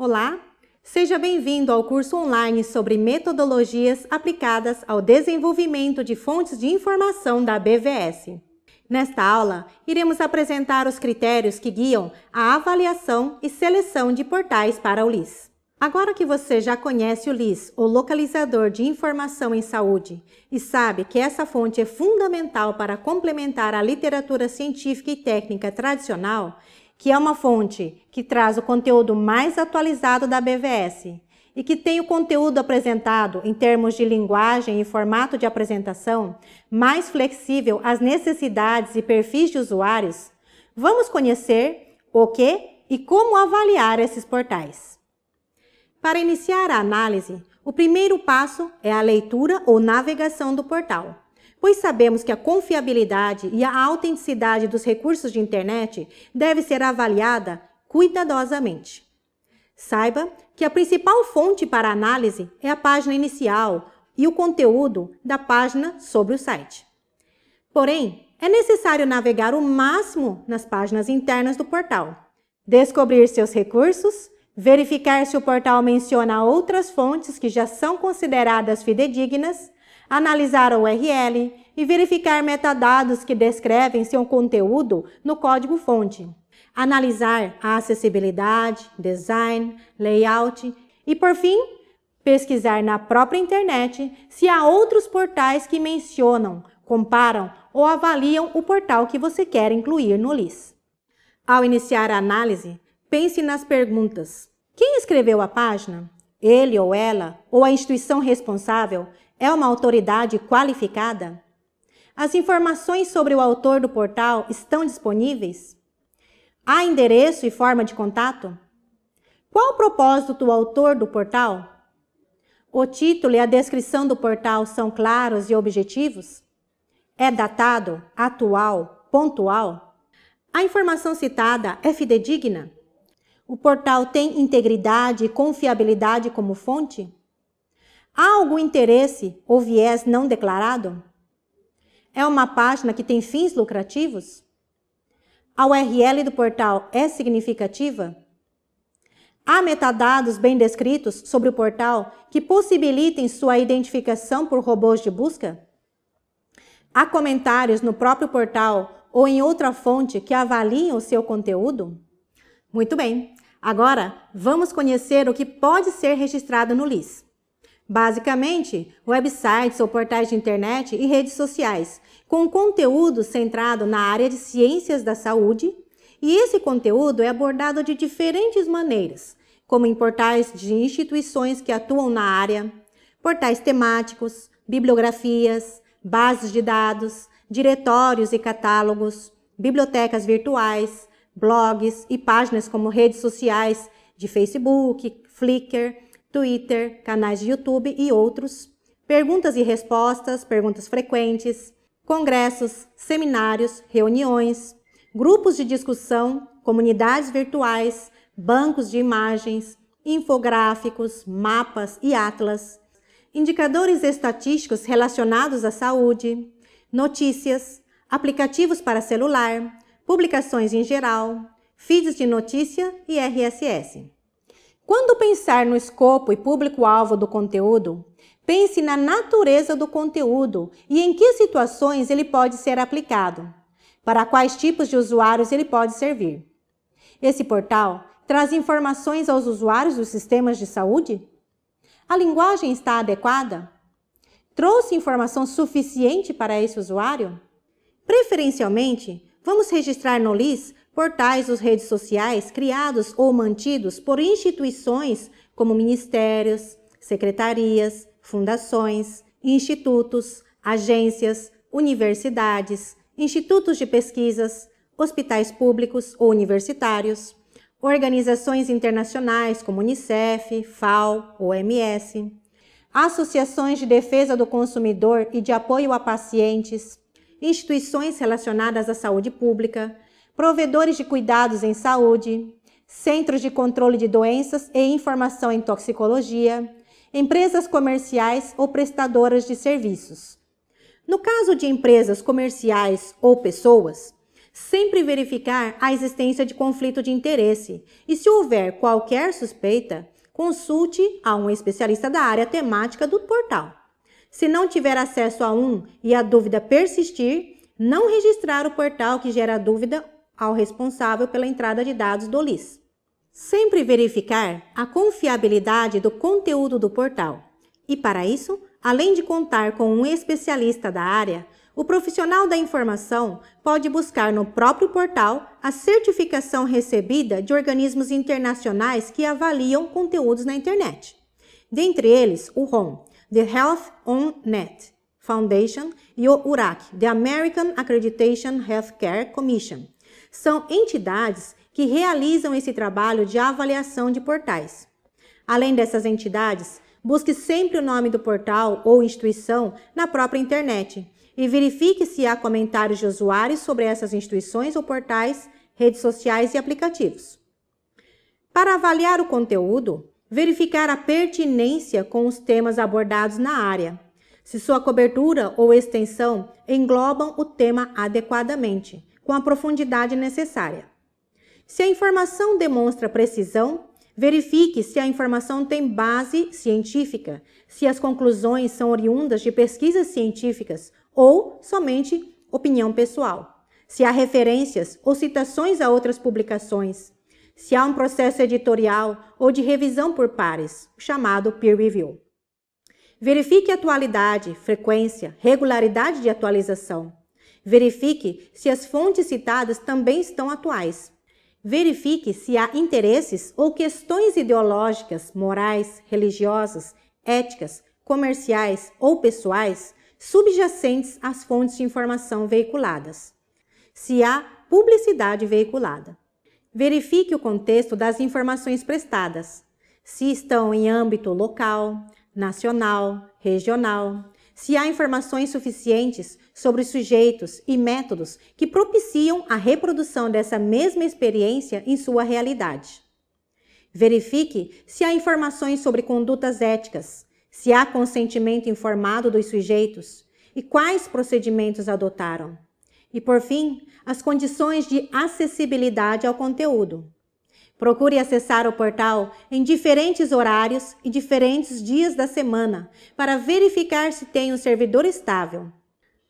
Olá, seja bem-vindo ao curso online sobre metodologias aplicadas ao desenvolvimento de fontes de informação da BVS. Nesta aula, iremos apresentar os critérios que guiam a avaliação e seleção de portais para o LIS. Agora que você já conhece o LIS, o Localizador de Informação em Saúde, e sabe que essa fonte é fundamental para complementar a literatura científica e técnica tradicional, que é uma fonte que traz o conteúdo mais atualizado da BVS e que tem o conteúdo apresentado em termos de linguagem e formato de apresentação mais flexível às necessidades e perfis de usuários, vamos conhecer o que e como avaliar esses portais. Para iniciar a análise, o primeiro passo é a leitura ou navegação do portal pois sabemos que a confiabilidade e a autenticidade dos recursos de internet deve ser avaliada cuidadosamente. Saiba que a principal fonte para análise é a página inicial e o conteúdo da página sobre o site. Porém, é necessário navegar o máximo nas páginas internas do portal, descobrir seus recursos, verificar se o portal menciona outras fontes que já são consideradas fidedignas analisar a URL e verificar metadados que descrevem seu conteúdo no código-fonte. Analisar a acessibilidade, design, layout e, por fim, pesquisar na própria internet se há outros portais que mencionam, comparam ou avaliam o portal que você quer incluir no LIS. Ao iniciar a análise, pense nas perguntas. Quem escreveu a página? Ele ou ela, ou a instituição responsável, é uma autoridade qualificada? As informações sobre o autor do portal estão disponíveis? Há endereço e forma de contato? Qual o propósito do autor do portal? O título e a descrição do portal são claros e objetivos? É datado, atual, pontual? A informação citada é fidedigna? O portal tem integridade e confiabilidade como fonte? Há algum interesse ou viés não declarado? É uma página que tem fins lucrativos? A URL do portal é significativa? Há metadados bem descritos sobre o portal que possibilitem sua identificação por robôs de busca? Há comentários no próprio portal ou em outra fonte que avaliem o seu conteúdo? Muito bem, agora vamos conhecer o que pode ser registrado no LIS. Basicamente, websites ou portais de internet e redes sociais, com conteúdo centrado na área de ciências da saúde, e esse conteúdo é abordado de diferentes maneiras, como em portais de instituições que atuam na área, portais temáticos, bibliografias, bases de dados, diretórios e catálogos, bibliotecas virtuais, blogs e páginas como redes sociais de Facebook, Flickr, Twitter, canais de YouTube e outros, perguntas e respostas, perguntas frequentes, congressos, seminários, reuniões, grupos de discussão, comunidades virtuais, bancos de imagens, infográficos, mapas e atlas, indicadores estatísticos relacionados à saúde, notícias, aplicativos para celular, publicações em geral, feeds de notícia e RSS. Quando pensar no escopo e público-alvo do conteúdo, pense na natureza do conteúdo e em que situações ele pode ser aplicado, para quais tipos de usuários ele pode servir. Esse portal traz informações aos usuários dos sistemas de saúde? A linguagem está adequada? Trouxe informação suficiente para esse usuário? Preferencialmente, vamos registrar no LIS portais ou redes sociais criados ou mantidos por instituições como ministérios, secretarias, fundações, institutos, agências, universidades, institutos de pesquisas, hospitais públicos ou universitários, organizações internacionais como Unicef, FAO, OMS, associações de defesa do consumidor e de apoio a pacientes, instituições relacionadas à saúde pública, provedores de cuidados em saúde, centros de controle de doenças e informação em toxicologia, empresas comerciais ou prestadoras de serviços. No caso de empresas comerciais ou pessoas, sempre verificar a existência de conflito de interesse e, se houver qualquer suspeita, consulte a um especialista da área temática do portal. Se não tiver acesso a um e a dúvida persistir, não registrar o portal que gera dúvida ao responsável pela entrada de dados do LIS. Sempre verificar a confiabilidade do conteúdo do portal. E para isso, além de contar com um especialista da área, o profissional da informação pode buscar no próprio portal a certificação recebida de organismos internacionais que avaliam conteúdos na internet. Dentre eles, o ROM, The Health on Net Foundation, e o URAC, The American Accreditation Healthcare Commission são entidades que realizam esse trabalho de avaliação de portais. Além dessas entidades, busque sempre o nome do portal ou instituição na própria internet e verifique se há comentários de usuários sobre essas instituições ou portais, redes sociais e aplicativos. Para avaliar o conteúdo, verificar a pertinência com os temas abordados na área, se sua cobertura ou extensão englobam o tema adequadamente com a profundidade necessária. Se a informação demonstra precisão, verifique se a informação tem base científica, se as conclusões são oriundas de pesquisas científicas ou somente opinião pessoal, se há referências ou citações a outras publicações, se há um processo editorial ou de revisão por pares, chamado peer review. Verifique a atualidade, frequência, regularidade de atualização. Verifique se as fontes citadas também estão atuais. Verifique se há interesses ou questões ideológicas, morais, religiosas, éticas, comerciais ou pessoais subjacentes às fontes de informação veiculadas. Se há publicidade veiculada. Verifique o contexto das informações prestadas, se estão em âmbito local, nacional, regional, se há informações suficientes sobre sujeitos e métodos que propiciam a reprodução dessa mesma experiência em sua realidade. Verifique se há informações sobre condutas éticas, se há consentimento informado dos sujeitos e quais procedimentos adotaram. E, por fim, as condições de acessibilidade ao conteúdo. Procure acessar o portal em diferentes horários e diferentes dias da semana para verificar se tem um servidor estável.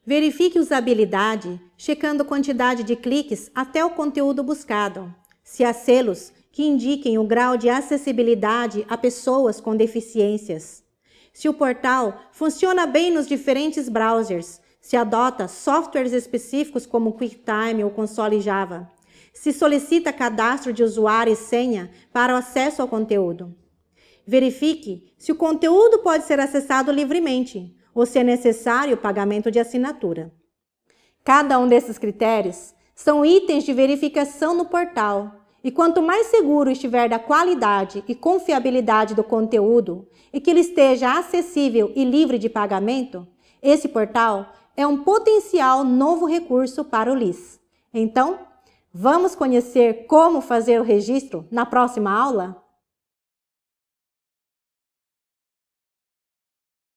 Verifique usabilidade, checando quantidade de cliques até o conteúdo buscado. Se há selos que indiquem o grau de acessibilidade a pessoas com deficiências. Se o portal funciona bem nos diferentes browsers, se adota softwares específicos como QuickTime ou console Java se solicita cadastro de usuário e senha para o acesso ao conteúdo. Verifique se o conteúdo pode ser acessado livremente ou se é necessário o pagamento de assinatura. Cada um desses critérios são itens de verificação no portal e quanto mais seguro estiver da qualidade e confiabilidade do conteúdo e que ele esteja acessível e livre de pagamento, esse portal é um potencial novo recurso para o LIS. Então, Vamos conhecer como fazer o registro na próxima aula?